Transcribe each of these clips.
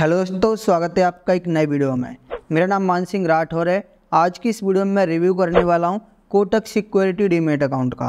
hello दोस्तों स्वागत है आपका एक नए वीडियो में मेरा नाम मान सिंह राठौर है आज की इस वीडियो में मैं रिव्यू करने वाला हूँ कोटक सिक्योरिटी डीमेट अकाउंट का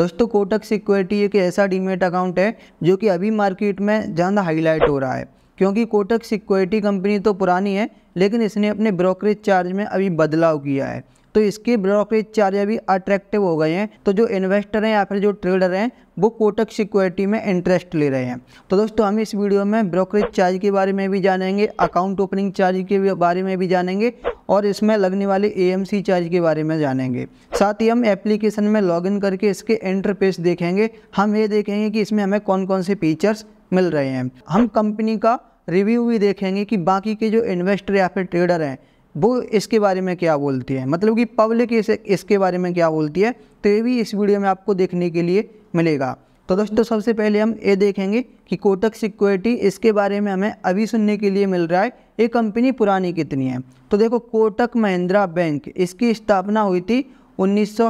दोस्तों कोटक सिक्योरिटी एक ऐसा डीमेट अकाउंट है जो कि अभी मार्केट में ज़्यादा हाईलाइट हो रहा है क्योंकि कोटक सिक्योरिटी कंपनी तो पुरानी है लेकिन इसने अपने ब्रोकरेज चार्ज में अभी बदलाव किया है तो इसके ब्रोकरेज चार्ज भी अट्रैक्टिव हो गए हैं तो जो इन्वेस्टर हैं या फिर जो ट्रेडर हैं वो कोटक सिक्योरिटी में इंटरेस्ट ले रहे हैं तो दोस्तों हम इस वीडियो में ब्रोकरेज चार्ज के बारे में भी जानेंगे अकाउंट ओपनिंग चार्ज के बारे में भी जानेंगे और इसमें लगने वाले ए चार्ज के बारे में जानेंगे साथ ही हम एप्लीकेशन में लॉग करके इसके पेज देखेंगे हम ये देखेंगे कि इसमें हमें कौन कौन से फीचर्स मिल रहे हैं हम कंपनी का रिव्यू भी देखेंगे कि बाकी के जो इन्वेस्टर या फिर ट्रेडर हैं वो इसके बारे में क्या बोलती है मतलब कि पब्लिक इस इसके बारे में क्या बोलती है तो ये भी इस वीडियो में आपको देखने के लिए मिलेगा तो दोस्तों सबसे पहले हम ये देखेंगे कि कोटक सिक्योरिटी इसके बारे में हमें अभी सुनने के लिए मिल रहा है ये कंपनी पुरानी कितनी है तो देखो कोटक महिंद्रा बैंक इसकी स्थापना हुई थी उन्नीस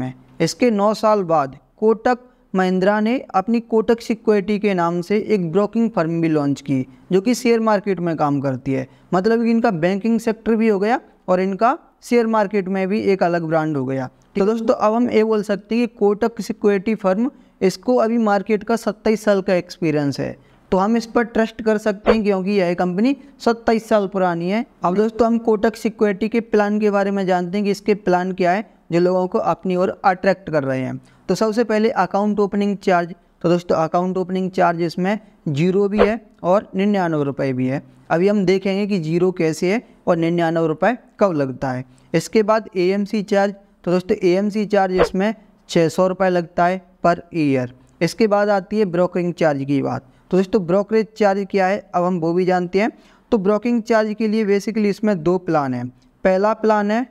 में इसके नौ साल बाद कोटक महिंद्रा ने अपनी कोटक सिक्योरिटी के नाम से एक ब्रोकिंग फर्म भी लॉन्च की जो कि शेयर मार्केट में काम करती है मतलब कि इनका बैंकिंग सेक्टर भी हो गया और इनका शेयर मार्केट में भी एक अलग ब्रांड हो गया तो दोस्तों अब हम ये बोल सकते हैं कि कोटक सिक्योरिटी फर्म इसको अभी मार्केट का सत्ताईस साल का एक्सपीरियंस है तो हम इस पर ट्रस्ट कर सकते हैं क्योंकि यह कंपनी सत्ताईस साल पुरानी है अब दोस्तों हम कोटक सिक्योरिटी के प्लान के बारे में जानते हैं कि इसके प्लान क्या है जो लोगों को अपनी ओर अट्रैक्ट कर रहे हैं तो सबसे पहले अकाउंट ओपनिंग चार्ज तो दोस्तों अकाउंट ओपनिंग चार्ज इसमें जीरो भी है और निन्यानवे रुपये भी है अभी हम देखेंगे कि जीरो कैसे है और निन्यानवे रुपये कब लगता है इसके बाद एएमसी चार्ज तो दोस्तों एएमसी चार्ज इसमें छः सौ रुपये लगता है पर ईयर इसके बाद आती है ब्रोकरिंग चार्ज की बात तो दोस्तों ब्रोकरेज चार्ज क्या है अब हम वो भी जानते हैं तो ब्रोकिंग चार्ज के लिए बेसिकली इसमें दो प्लान हैं पहला प्लान है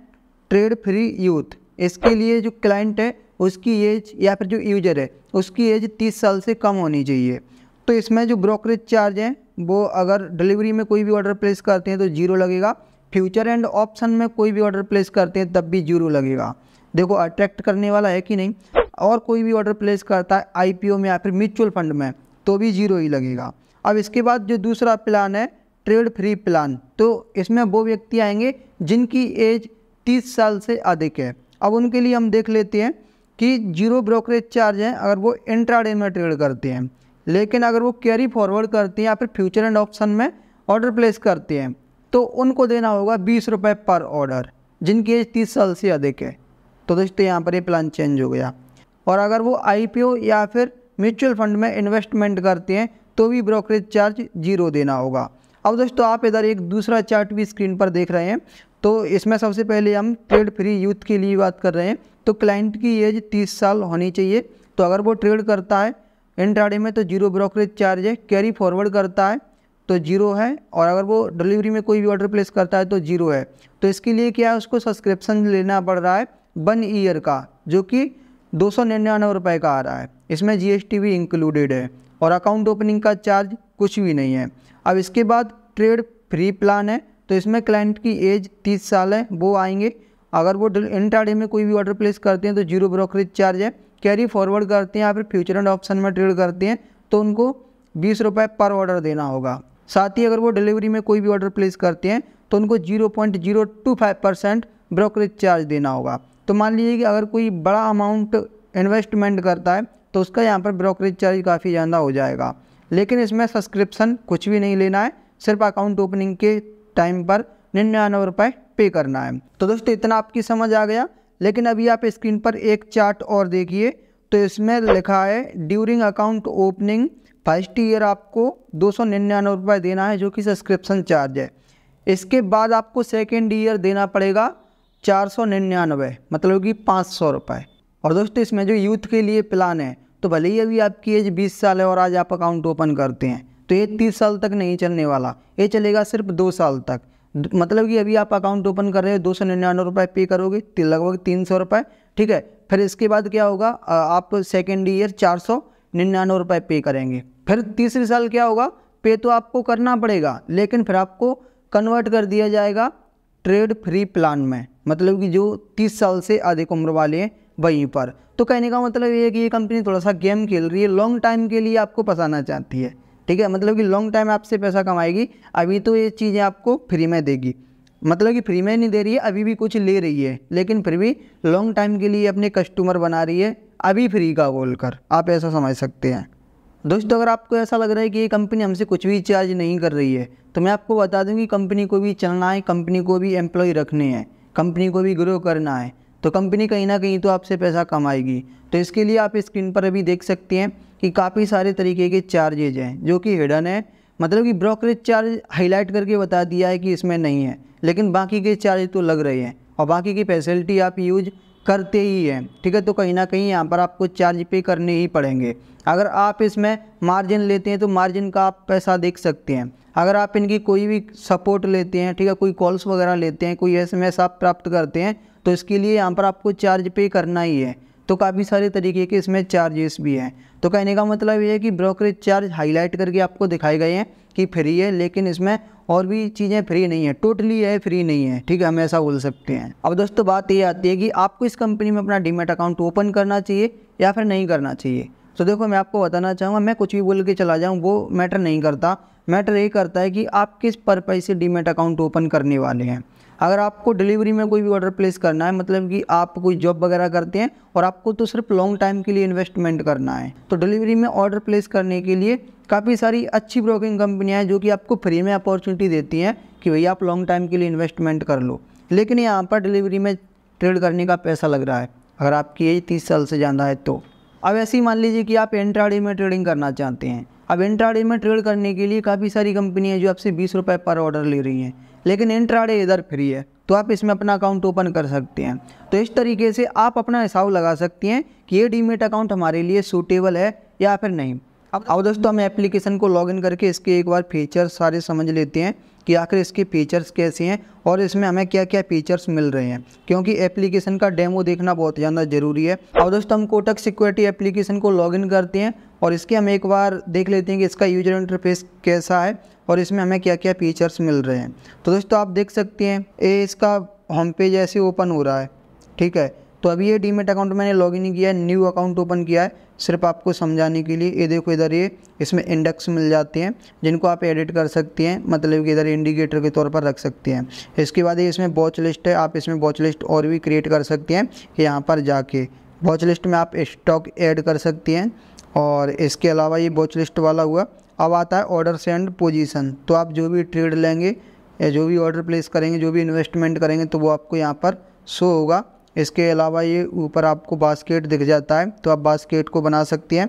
ट्रेड फ्री यूथ इसके लिए जो क्लाइंट है उसकी एज या फिर जो यूजर है उसकी एज तीस साल से कम होनी चाहिए तो इसमें जो ब्रोकरेज चार्ज हैं वो अगर डिलीवरी में कोई भी ऑर्डर प्लेस करते हैं तो जीरो लगेगा फ्यूचर एंड ऑप्शन में कोई भी ऑर्डर प्लेस करते हैं तब भी जीरो लगेगा देखो अट्रैक्ट करने वाला है कि नहीं और कोई भी ऑर्डर प्लेस करता है आई में या फिर म्यूचुअल फंड में तो भी जीरो ही लगेगा अब इसके बाद जो दूसरा प्लान है ट्रेड फ्री प्लान तो इसमें वो व्यक्ति आएंगे जिनकी एज तीस साल से अधिक है अब उनके लिए हम देख लेते हैं कि जीरो ब्रोकरेज चार्ज है अगर वो इंट्राडे में ट्रेड करते हैं लेकिन अगर वो कैरी फॉरवर्ड करते हैं या फिर फ्यूचर एंड ऑप्शन में ऑर्डर प्लेस करते हैं तो उनको देना होगा बीस रुपये पर ऑर्डर जिनकी एज तीस साल से अधिक है तो दोस्तों यहाँ पर ये प्लान चेंज हो गया और अगर वो आई या फिर म्यूचुअल फंड में इन्वेस्टमेंट करते हैं तो भी ब्रोकरेज चार्ज जीरो देना होगा अब दोस्तों आप इधर एक दूसरा चार्ट भी स्क्रीन पर देख रहे हैं तो इसमें सबसे पहले हम ट्रेड फ्री यूथ के लिए बात कर रहे हैं तो क्लाइंट की एज तीस साल होनी चाहिए तो अगर वो ट्रेड करता है इंट्राडे में तो जीरो ब्रोकरेज चार्ज है कैरी फॉरवर्ड करता है तो जीरो है और अगर वो डिलीवरी में कोई भी ऑर्डर प्लेस करता है तो जीरो है तो इसके लिए क्या है उसको सब्सक्रिप्शन लेना पड़ रहा है वन ईयर का जो कि दो सौ निन्यानवे रुपये का आ रहा है इसमें जीएसटी भी इंक्लूडेड है और अकाउंट ओपनिंग का चार्ज कुछ भी नहीं है अब इसके बाद ट्रेड फ्री प्लान है तो इसमें क्लाइंट की एज तीस साल है वो आएंगे अगर वो इंट्राडे में कोई भी ऑर्डर प्लेस करते हैं तो जीरो ब्रोकरेज चार्ज है कैरी फॉरवर्ड करते हैं या फिर फ्यूचर एंड ऑप्शन में ट्रेड करते हैं तो उनको बीस रुपये पर ऑर्डर देना होगा साथ ही अगर वो डिलीवरी में कोई भी ऑर्डर प्लेस करते हैं तो उनको zero point zero two five percent brokerage charge देना होगा तो मान लीजिए कि अगर कोई बड़ा अमाउंट इन्वेस्टमेंट करता है तो उसका यहाँ पर ब्रोकरेज चार्ज काफ़ी ज़्यादा हो जाएगा लेकिन इसमें सब्सक्रिप्शन कुछ भी नहीं लेना है सिर्फ अकाउंट ओपनिंग के टाइम पर निन्यानवे रुपये पे करना है तो दोस्तों इतना आपकी समझ आ गया लेकिन अभी आप स्क्रीन पर एक चार्ट और देखिए तो इसमें लिखा है during account opening first year आपको दो सौ निन्यानवे रुपये देना है जो कि सब्सक्रिप्शन चार्ज है इसके बाद आपको सेकेंड ईयर देना पड़ेगा चार सौ निन्यानवे मतलब कि पाँच सौ रुपये और दोस्तों इसमें जो यूथ के लिए प्लान है तो भले ही अभी आपकी एज बीस साल है और आज आप अकाउंट ओपन करते हैं तो ये तीस साल तक नहीं चलने वाला ये चलेगा सिर्फ दो साल तक मतलब कि अभी आप अकाउंट ओपन कर रहे हो दो सौ निन्यानवे रुपये पे करोगे लगभग तीन सौ रुपये ठीक है फिर इसके बाद क्या होगा आप सेकेंड ईयर चार सौ निन्यानवे रुपये पे करेंगे फिर तीसरे साल क्या होगा पे तो आपको करना पड़ेगा लेकिन फिर आपको कन्वर्ट कर दिया जाएगा ट्रेड फ्री प्लान में मतलब कि जो तीस साल से अधिक उम्र वाले हैं वहीं पर तो कहने का मतलब ये है कि ये कंपनी थोड़ा सा गेम खेल रही है लॉन्ग टाइम के लिए आपको फंसाना चाहती है ठीक है मतलब कि लॉन्ग टाइम आपसे पैसा कमाएगी अभी तो ये चीज़ें आपको फ्री में देगी मतलब कि फ्री में नहीं दे रही है अभी भी कुछ ले रही है लेकिन फिर भी लॉन्ग टाइम के लिए अपने कस्टमर बना रही है अभी फ्री का बोल कर आप ऐसा समझ सकते हैं दोस्तों अगर आपको ऐसा लग रहा है कि ये कंपनी हमसे कुछ भी चार्ज नहीं कर रही है तो मैं आपको बता दूं कि कंपनी को भी चलना है कंपनी को भी एम्प्लॉय रखने हैं कंपनी को भी ग्रो करना है तो कंपनी कहीं ना कहीं तो आपसे पैसा कमाएगी तो इसके लिए आप स्क्रीन पर अभी देख सकते हैं कि काफ़ी सारे तरीके के चार्जेज हैं जो कि हिडन है मतलब कि ब्रोकरेज चार्ज हाईलाइट करके बता दिया है कि इसमें नहीं है लेकिन बाकी के चार्ज तो लग रहे हैं और बाकी की फैसिलिटी आप यूज करते ही हैं ठीक है तो कहीं ना कहीं यहाँ पर आपको चार्ज पे करने ही पड़ेंगे अगर आप इसमें मार्जिन लेते हैं तो मार्जिन का आप पैसा देख सकते हैं अगर आप इनकी कोई भी सपोर्ट लेते हैं ठीक है कोई कॉल्स वगैरह लेते हैं कोई एस आप प्राप्त करते हैं तो इसके लिए यहाँ पर आपको चार्ज पे करना ही है तो काफ़ी सारे तरीके के इसमें चार्जेस भी हैं तो कहने का मतलब ये है कि ब्रोकरेज चार्ज हाईलाइट करके आपको दिखाए गए हैं कि फ्री है लेकिन इसमें और भी चीज़ें फ्री नहीं है टोटली है फ्री नहीं है ठीक है हम ऐसा बोल सकते हैं अब दोस्तों बात ये आती है कि आपको इस कंपनी में अपना डीमेट अकाउंट ओपन करना चाहिए या फिर नहीं करना चाहिए तो देखो मैं आपको बताना चाहूँगा मैं कुछ भी बोल के चला जाऊँ वो मैटर नहीं करता मैटर ये करता है कि आप किस परपज से डीमेट अकाउंट ओपन करने वाले हैं अगर आपको डिलीवरी में कोई भी ऑर्डर प्लेस करना है मतलब कि आप कोई जॉब वगैरह करते हैं और आपको तो सिर्फ लॉन्ग टाइम के लिए इन्वेस्टमेंट करना है तो डिलीवरी में ऑर्डर प्लेस करने के लिए काफ़ी सारी अच्छी ब्रोकिंग कंपनियाँ हैं जो कि आपको फ्री में अपॉर्चुनिटी देती हैं कि भैया आप लॉन्ग टाइम के लिए इन्वेस्टमेंट कर लो लेकिन यहाँ पर डिलीवरी में ट्रेड करने का पैसा लग रहा है अगर आपकी एज तीस साल से ज़्यादा है तो अब ऐसे ही मान लीजिए कि आप इंट्राडे में ट्रेडिंग करना चाहते हैं अब इंट्राडे में ट्रेड करने के लिए काफ़ी सारी कंपनी है जो आपसे बीस रुपये पर ऑर्डर ले रही हैं लेकिन इंट्राडे इधर फ्री है तो आप इसमें अपना अकाउंट ओपन कर सकते हैं तो इस तरीके से आप अपना हिसाब लगा सकती हैं कि ये डीमेट अकाउंट हमारे लिए सूटेबल है या फिर नहीं अब दोस्तों हम एप्लीकेशन को लॉगिन करके इसके एक बार फीचर सारे समझ लेते हैं कि आखिर इसके फीचर्स कैसे हैं और इसमें हमें क्या क्या फीचर्स मिल रहे हैं क्योंकि एप्लीकेशन का डेमो देखना बहुत ज़्यादा ज़रूरी है और दोस्तों हम कोटक सिक्योरिटी एप्लीकेशन को लॉगिन करते हैं और इसके हम एक बार देख लेते हैं कि इसका यूजर इंटरफेस कैसा है और इसमें हमें क्या क्या फीचर्स मिल रहे हैं तो दोस्तों आप देख सकते हैं ये इसका होम पेज ऐसे ओपन हो रहा है ठीक है तो अभी ये डीमेट अकाउंट मैंने लॉग नहीं किया है न्यू अकाउंट ओपन किया है सिर्फ आपको समझाने के लिए ये देखो इधर ये इसमें इंडेक्स मिल जाते हैं जिनको आप एडिट कर सकते हैं मतलब कि इधर इंडिकेटर के तौर पर रख सकते हैं इसके बाद ये इसमें वॉच लिस्ट है आप इसमें वॉच लिस्ट और भी क्रिएट कर सकते हैं यहाँ पर जाके वॉच लिस्ट में आप स्टॉक ऐड कर सकते हैं और इसके अलावा ये वॉच लिस्ट वाला हुआ अब आता है ऑर्डर एंड पोजीशन तो आप जो भी ट्रेड लेंगे या जो भी ऑर्डर प्लेस करेंगे जो भी इन्वेस्टमेंट करेंगे तो वो आपको यहाँ पर शो होगा इसके अलावा ये ऊपर आपको बास्केट दिख जाता है तो आप बास्केट को बना सकती हैं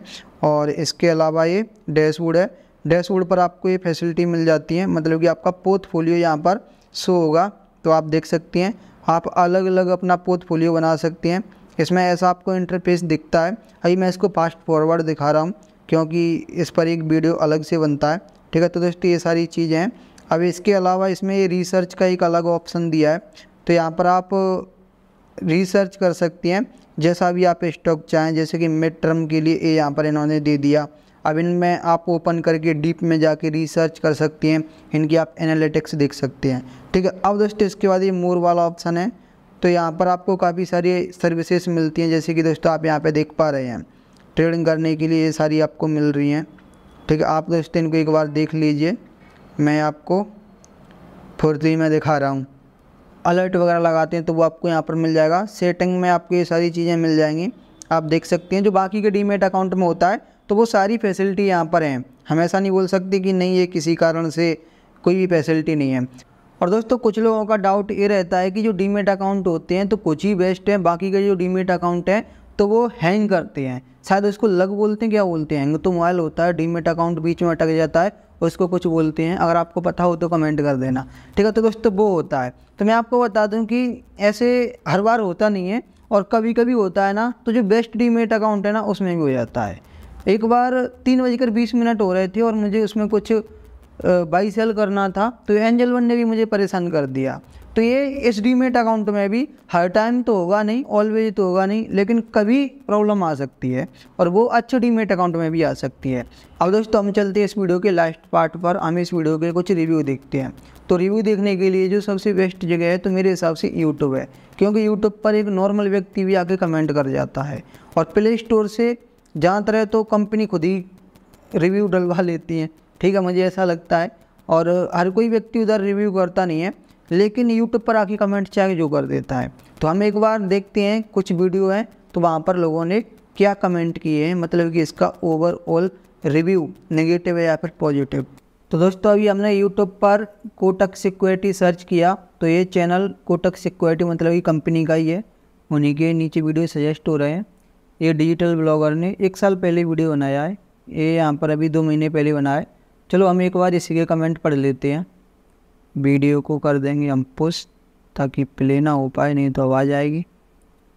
और इसके अलावा ये डैशबोर्ड है डैशबोर्ड पर आपको ये फैसिलिटी मिल जाती है मतलब कि आपका पोर्टफोलियो यहाँ पर शो होगा तो आप देख सकती हैं आप अलग अलग अपना पोर्टफोलियो बना सकती हैं इसमें ऐसा आपको इंटरफेस दिखता है अभी मैं इसको फास्ट फॉरवर्ड दिखा रहा हूँ क्योंकि इस पर एक वीडियो अलग से बनता है ठीक है तो दोस्तों ये सारी चीज़ें हैं अब इसके अलावा इसमें ये रिसर्च का एक अलग ऑप्शन दिया है तो यहाँ पर आप रिसर्च कर सकती हैं जैसा भी आप स्टॉक चाहें जैसे कि मिड टर्म के लिए ये यहाँ पर इन्होंने दे दिया अब इनमें आप ओपन करके डीप में जाके रिसर्च कर सकती हैं इनकी आप एनालिटिक्स देख सकते हैं ठीक है अब दोस्तों इसके बाद ये मोर वाला ऑप्शन है तो यहाँ पर आपको काफ़ी सारी सर्विसेज मिलती हैं जैसे कि दोस्तों आप यहाँ पर देख पा रहे हैं ट्रेडिंग करने के लिए ये सारी आपको मिल रही हैं ठीक है आप दोस्तों इनको एक बार देख लीजिए मैं आपको फुर्ती में दिखा रहा हूँ अलर्ट वगैरह लगाते हैं तो वो आपको यहाँ पर मिल जाएगा सेटिंग में आपको ये सारी चीज़ें मिल जाएंगी आप देख सकते हैं जो बाकी के डीमेट अकाउंट में होता है तो वो सारी फैसिलिटी यहाँ पर हैं हमेशा नहीं बोल सकते कि नहीं ये किसी कारण से कोई भी फैसिलिटी नहीं है और दोस्तों कुछ लोगों का डाउट ये रहता है कि जो डीमेट अकाउंट होते हैं तो कुछ ही बेस्ट हैं बाकी के जो डीमेट अकाउंट हैं तो वो हैंग करते हैं शायद उसको लग बोलते हैं क्या बोलते हैं तो मोबाइल होता है डीमेट अकाउंट बीच में अटक जाता है उसको कुछ बोलते हैं अगर आपको पता हो तो कमेंट कर देना ठीक है तो दोस्तों तो वो होता है तो मैं आपको बता दूं कि ऐसे हर बार होता नहीं है और कभी कभी होता है ना तो जो बेस्ट डीमेट अकाउंट है ना उसमें भी हो जाता है एक बार तीन बजकर बीस मिनट हो रहे थे और मुझे उसमें कुछ बाई सेल करना था तो एंजल वन ने भी मुझे परेशान कर दिया तो ये इस डीमेट अकाउंट में भी हर टाइम तो होगा नहीं ऑलवेज तो होगा नहीं लेकिन कभी प्रॉब्लम आ सकती है और वो अच्छे डीमेट अकाउंट में भी आ सकती है अब दोस्तों हम चलते हैं इस वीडियो के लास्ट पार्ट पर हम इस वीडियो के कुछ रिव्यू देखते हैं तो रिव्यू देखने के लिए जो सबसे बेस्ट जगह है तो मेरे हिसाब से यूट्यूब है क्योंकि यूट्यूब पर एक नॉर्मल व्यक्ति भी आके कमेंट कर जाता है और प्ले स्टोर से जहाँ तरह तो कंपनी खुद ही रिव्यू डलवा लेती है ठीक है मुझे ऐसा लगता है और हर कोई व्यक्ति उधर रिव्यू करता नहीं है लेकिन यूट्यूब पर आके कमेंट चाहे जो कर देता है तो हम एक बार देखते हैं कुछ वीडियो हैं तो वहाँ पर लोगों ने क्या कमेंट किए हैं मतलब कि इसका ओवरऑल रिव्यू नेगेटिव है या फिर पॉजिटिव तो दोस्तों अभी हमने यूट्यूब पर कोटक सिक्योरिटी सर्च किया तो ये चैनल कोटक सिक्योरिटी मतलब कि कंपनी का ही है उन्हीं के नीचे वीडियो सजेस्ट हो रहे हैं ये डिजिटल ब्लॉगर ने एक साल पहले वीडियो बनाया है ये यहाँ पर अभी दो महीने पहले बनाया है चलो हम एक बार इसी के कमेंट पढ़ लेते हैं वीडियो को कर देंगे हम पुश ताकि प्ले ना हो पाए नहीं तो आवाज़ आएगी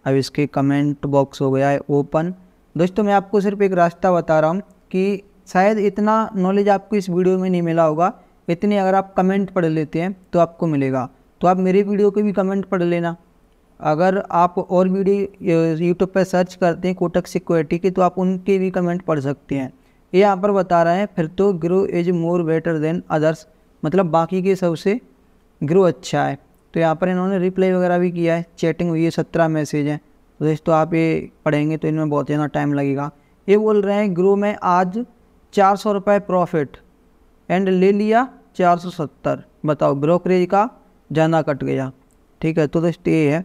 अब इसके कमेंट बॉक्स हो गया है ओपन दोस्तों मैं आपको सिर्फ एक रास्ता बता रहा हूँ कि शायद इतना नॉलेज आपको इस वीडियो में नहीं मिला होगा इतने अगर आप कमेंट पढ़ लेते हैं तो आपको मिलेगा तो आप मेरे वीडियो के भी कमेंट पढ़ लेना अगर आप और वीडियो यूट्यूब पर सर्च करते हैं कोटक सिक्योरिटी के तो आप उनके भी कमेंट पढ़ सकते हैं ये यहाँ पर बता रहे हैं फिर तो Groww is more better than others मतलब बाकी के सबसे ग्रो अच्छा है तो यहाँ पर इन्होंने रिप्लाई वगैरह भी किया है चैटिंग हुई है सत्रह मैसेज हैं दोस्तों तो आप ये पढ़ेंगे तो इनमें बहुत ज़्यादा टाइम लगेगा ये बोल रहे हैं ग्रो में आज चार सौ रुपये प्रॉफिट एंड ले लिया चार सौ सत्तर बताओ ब्रोकरेज का जाना कट गया ठीक है तो दोस्तों ये है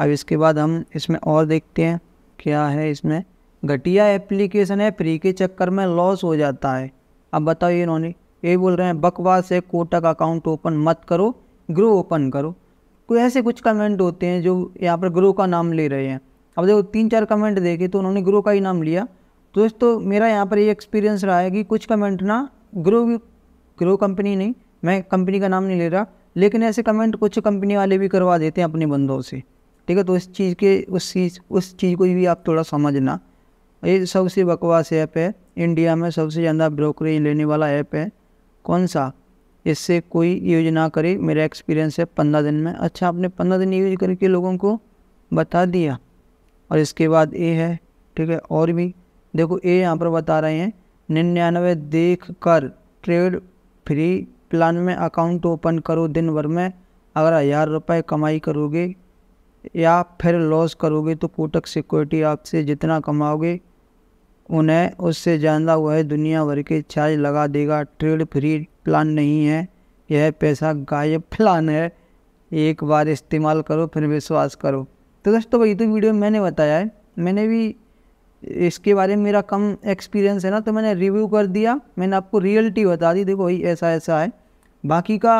अब इसके बाद हम इसमें और देखते हैं क्या है इसमें घटिया एप्लीकेशन है फ्री के चक्कर में लॉस हो जाता है अब बताओ ये इन्होंने यही बोल रहे हैं बकवास है कोटक अकाउंट ओपन मत करो ग्रो ओपन करो कोई ऐसे कुछ कमेंट होते हैं जो यहाँ पर ग्रो का नाम ले रहे हैं अब देखो तीन चार कमेंट देखे तो उन्होंने ग्रो का ही नाम लिया तो दोस्तों मेरा यहाँ पर ये एक्सपीरियंस रहा है कि कुछ कमेंट ना ग्रो ग्रो कंपनी नहीं मैं कंपनी का नाम नहीं ले रहा लेकिन ऐसे कमेंट कुछ कंपनी वाले भी करवा देते हैं अपने बंदों से ठीक है तो इस चीज़ के उस चीज़ उस चीज़ को भी आप थोड़ा समझना ये सबसे बकवास ऐप है इंडिया में सबसे ज़्यादा ब्रोकरेज लेने वाला ऐप है कौन सा इससे कोई यूज ना करे मेरा एक्सपीरियंस है पंद्रह दिन में अच्छा आपने पंद्रह दिन यूज करके लोगों को बता दिया और इसके बाद ए है ठीक है और भी देखो ए यहाँ पर बता रहे हैं निन्यानवे देख कर ट्रेड फ्री प्लान में अकाउंट ओपन करो दिन भर में अगर हज़ार रुपये कमाई करोगे या फिर लॉस करोगे तो कोटक सिक्योरिटी आपसे जितना कमाओगे उन्हें उससे ज़्यादा वह दुनिया भर के चार्ज लगा देगा ट्रेड फ्री प्लान नहीं है यह पैसा गायब प्लान है एक बार इस्तेमाल करो फिर विश्वास करो तो दोस्तों वही तो वीडियो मैंने बताया है मैंने भी इसके बारे में मेरा कम एक्सपीरियंस है ना तो मैंने रिव्यू कर दिया मैंने आपको रियलिटी बता दी देखो भाई ऐसा ऐसा है बाकी का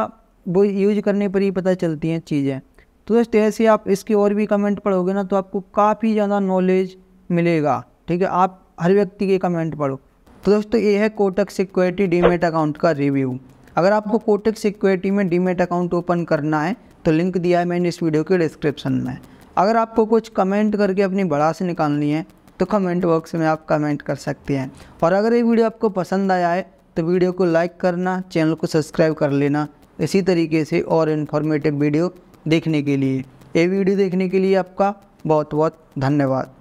वो यूज करने पर ही पता चलती हैं चीज़ें तो दोस्त ऐसे आप इसके और भी कमेंट पढ़ोगे ना तो आपको काफ़ी ज़्यादा नॉलेज मिलेगा ठीक है आप हर व्यक्ति के कमेंट पढ़ो तो दोस्तों ये है कोटक सिक्योरिटी डीमेट अकाउंट का रिव्यू अगर आपको कोटक सिक्योरिटी में डीमेट अकाउंट ओपन करना है तो लिंक दिया है मैंने इस वीडियो के डिस्क्रिप्शन में अगर आपको कुछ कमेंट करके अपनी बड़ा से निकालनी है तो कमेंट बॉक्स में आप कमेंट कर सकते हैं और अगर ये वीडियो आपको पसंद आया है तो वीडियो को लाइक करना चैनल को सब्सक्राइब कर लेना इसी तरीके से और इन्फॉर्मेटिव वीडियो देखने के लिए ये वीडियो देखने के लिए आपका बहुत बहुत धन्यवाद